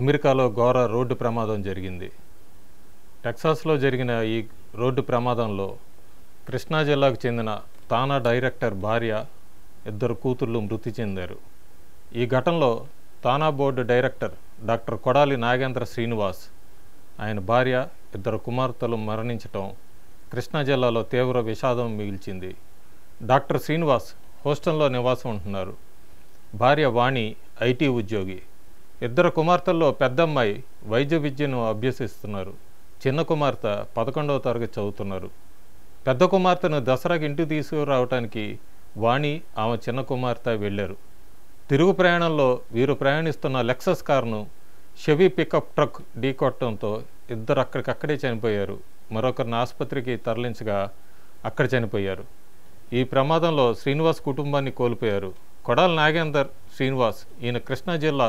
అమెరికాలో ఘోర రోడ్డు ప్రమాదం జరిగింది టెక్సాస్లో జరిగిన ఈ రోడ్డు ప్రమాదంలో కృష్ణా జిల్లాకు చెందిన తానా డైరెక్టర్ భార్య ఇద్దరు కూతుర్లు మృతి చెందారు ఈ ఘటనలో TANA board director doctor Kodali Nagendra Srinivas ఆయన భార్య ఇద్దరు కుమార్తెలు మరణించటం కృష్ణా జిల్లాలో తీవ్ర విషాదం మిగిల్చింది డాక్టర్ శ్రీనివాస్ హోస్టల్లో నివాసం ఉంటున్నారు భార్య వాణి ఐటీ ఉద్యోగి ఇద్దరు కుమార్తెల్లో పెద్దమ్మాయి వైద్య విద్యను అభ్యసిస్తున్నారు చిన్న కుమార్తె పదకొండవ తరగతి చదువుతున్నారు పెద్ద కుమార్తెను దసరాకి ఇంటికి తీసుకురావటానికి వాణి ఆమె చిన్న కుమార్తె వెళ్ళారు తిరుగు ప్రయాణంలో వీరు ప్రయాణిస్తున్న లెక్సస్ కారును షెవి పికప్ ట్రక్ కొట్టడంతో ఇద్దరు అక్కడికక్కడే చనిపోయారు మరొకరిని ఆసుపత్రికి తరలించగా అక్కడ చనిపోయారు ఈ ప్రమాదంలో శ్రీనివాస్ కుటుంబాన్ని కోల్పోయారు కొడాల నాగేందర్ శ్రీనివాస్ ఈయన కృష్ణా జిల్లా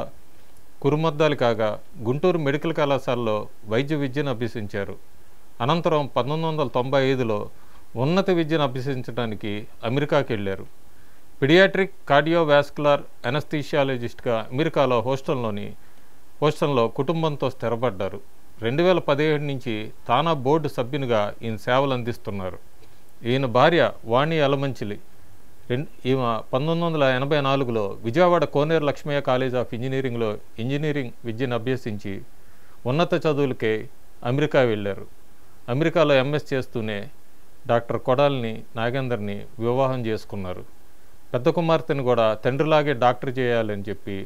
కురుమద్దాలు కాగా గుంటూరు మెడికల్ కళాశాలలో వైద్య విద్యను అభ్యసించారు అనంతరం పంతొమ్మిది వందల తొంభై ఐదులో ఉన్నత విద్యను అభ్యసించడానికి అమెరికాకి వెళ్ళారు పిడియాట్రిక్ కార్డియోవాస్కులర్ అనస్థీషియాలజిస్ట్గా అమెరికాలో హోస్టల్లోని హోస్టల్లో కుటుంబంతో స్థిరపడ్డారు రెండు వేల పదిహేడు నుంచి తానా బోర్డు సభ్యునిగా ఈయన సేవలు అందిస్తున్నారు ఈయన భార్య వాణి అలమంచిలి రెండు ఈమె పంతొమ్మిది వందల ఎనభై నాలుగులో విజయవాడ కోనేరు లక్ష్మయ్య కాలేజ్ ఆఫ్ ఇంజనీరింగ్లో ఇంజనీరింగ్ విద్యను అభ్యసించి ఉన్నత చదువులకే అమెరికా వెళ్ళారు అమెరికాలో ఎంఎస్ చేస్తూనే డాక్టర్ కొడాలని నాగేందర్ని వివాహం చేసుకున్నారు పెద్ద కుమార్తెను కూడా తండ్రిలాగే డాక్టర్ చేయాలని చెప్పి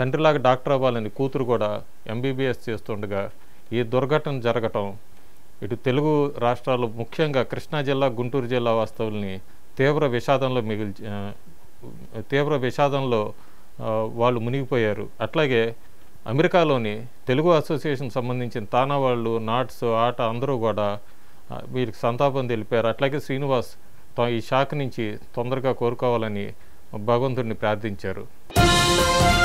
తండ్రిలాగా డాక్టర్ అవ్వాలని కూతురు కూడా ఎంబీబీఎస్ చేస్తుండగా ఈ దుర్ఘటన జరగటం ఇటు తెలుగు రాష్ట్రాలు ముఖ్యంగా కృష్ణా జిల్లా గుంటూరు జిల్లా వాస్తవుల్ని తీవ్ర విషాదంలో మిగిలి తీవ్ర విషాదంలో వాళ్ళు మునిగిపోయారు అట్లాగే అమెరికాలోని తెలుగు అసోసియేషన్ సంబంధించిన తానా వాళ్ళు నాట్స్ ఆట అందరూ కూడా వీరికి సంతాపం తెలిపారు అట్లాగే శ్రీనివాస్ ఈ షాక్ నుంచి తొందరగా కోరుకోవాలని భగవంతుడిని ప్రార్థించారు